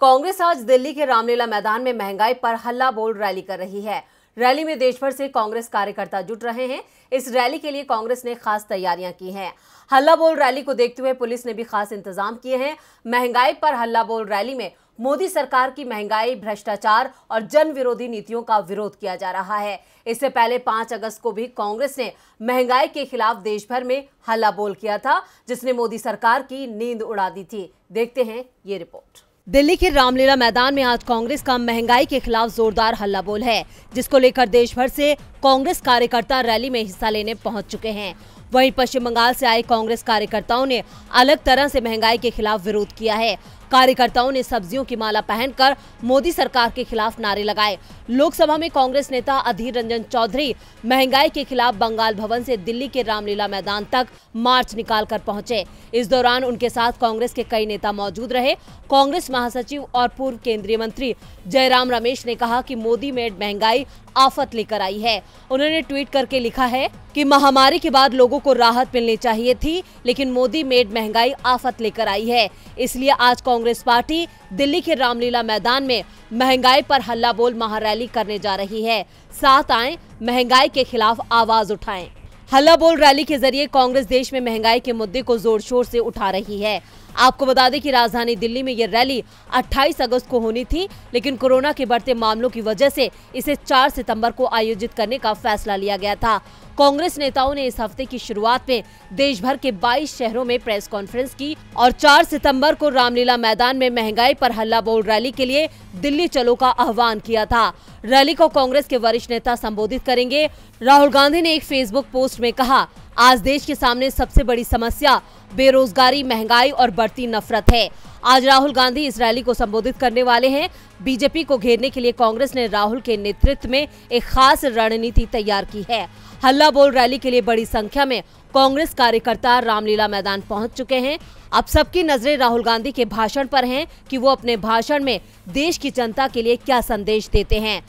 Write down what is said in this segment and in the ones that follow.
कांग्रेस आज दिल्ली के रामलीला मैदान में महंगाई पर हल्ला बोल रैली कर रही है रैली में देश भर से कांग्रेस कार्यकर्ता जुट रहे हैं इस रैली के लिए कांग्रेस ने खास तैयारियां की हैं हल्ला बोल रैली को देखते हुए पुलिस ने भी खास इंतजाम किए हैं महंगाई पर हल्ला बोल रैली में मोदी सरकार की महंगाई भ्रष्टाचार और जन विरोधी नीतियों का विरोध किया जा रहा है इससे पहले 5 अगस्त को भी कांग्रेस ने महंगाई के खिलाफ देश भर में हल्ला बोल किया था जिसने मोदी सरकार की नींद उड़ा दी थी देखते हैं ये रिपोर्ट दिल्ली के रामलीला मैदान में आज कांग्रेस का महंगाई के खिलाफ जोरदार हल्ला बोल है जिसको लेकर देश भर से कांग्रेस कार्यकर्ता रैली में हिस्सा लेने पहुंच चुके हैं वहीं पश्चिम बंगाल से आए कांग्रेस कार्यकर्ताओं ने अलग तरह से महंगाई के खिलाफ विरोध किया है कार्यकर्ताओं ने सब्जियों की माला पहनकर मोदी सरकार के खिलाफ नारे लगाए लोकसभा में कांग्रेस नेता अधीर रंजन चौधरी महंगाई के खिलाफ बंगाल भवन से दिल्ली के रामलीला मैदान तक मार्च निकालकर पहुंचे इस दौरान उनके साथ कांग्रेस के कई नेता मौजूद रहे कांग्रेस महासचिव और पूर्व केंद्रीय मंत्री जयराम रमेश ने कहा कि मोदी मेड महंगाई आफत लेकर आई है उन्होंने ट्वीट करके लिखा है कि महामारी के बाद लोगों को राहत मिलनी चाहिए थी लेकिन मोदी मेड महंगाई आफत लेकर आई है इसलिए आज कांग्रेस कांग्रेस पार्टी दिल्ली के रामलीला मैदान में महंगाई पर हल्ला बोल महारैली करने जा रही है साथ आए महंगाई के खिलाफ आवाज उठाएं। हल्ला बोल रैली के जरिए कांग्रेस देश में महंगाई के मुद्दे को जोर शोर से उठा रही है आपको बता दें कि राजधानी दिल्ली में ये रैली 28 अगस्त को होनी थी लेकिन कोरोना के बढ़ते मामलों की वजह से इसे 4 सितंबर को आयोजित करने का फैसला लिया गया था कांग्रेस नेताओं ने इस हफ्ते की शुरुआत में देश भर के 22 शहरों में प्रेस कॉन्फ्रेंस की और 4 सितंबर को रामलीला मैदान में महंगाई पर हल्ला बोल रैली के लिए दिल्ली चलो का आह्वान किया था रैली को कांग्रेस के वरिष्ठ नेता संबोधित करेंगे राहुल गांधी ने एक फेसबुक पोस्ट में कहा आज देश के सामने सबसे बड़ी समस्या बेरोजगारी महंगाई और बढ़ती नफरत है आज राहुल गांधी इस रैली को संबोधित करने वाले हैं बीजेपी को घेरने के लिए कांग्रेस ने राहुल के नेतृत्व में एक खास रणनीति तैयार की है हल्ला बोल रैली के लिए बड़ी संख्या में कांग्रेस कार्यकर्ता रामलीला मैदान पहुंच चुके हैं अब सबकी नजरें राहुल गांधी के भाषण पर हैं कि वो अपने भाषण में देश की जनता के लिए क्या संदेश देते हैं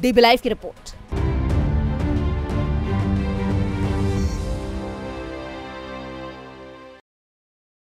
डीबी लाइव की रिपोर्ट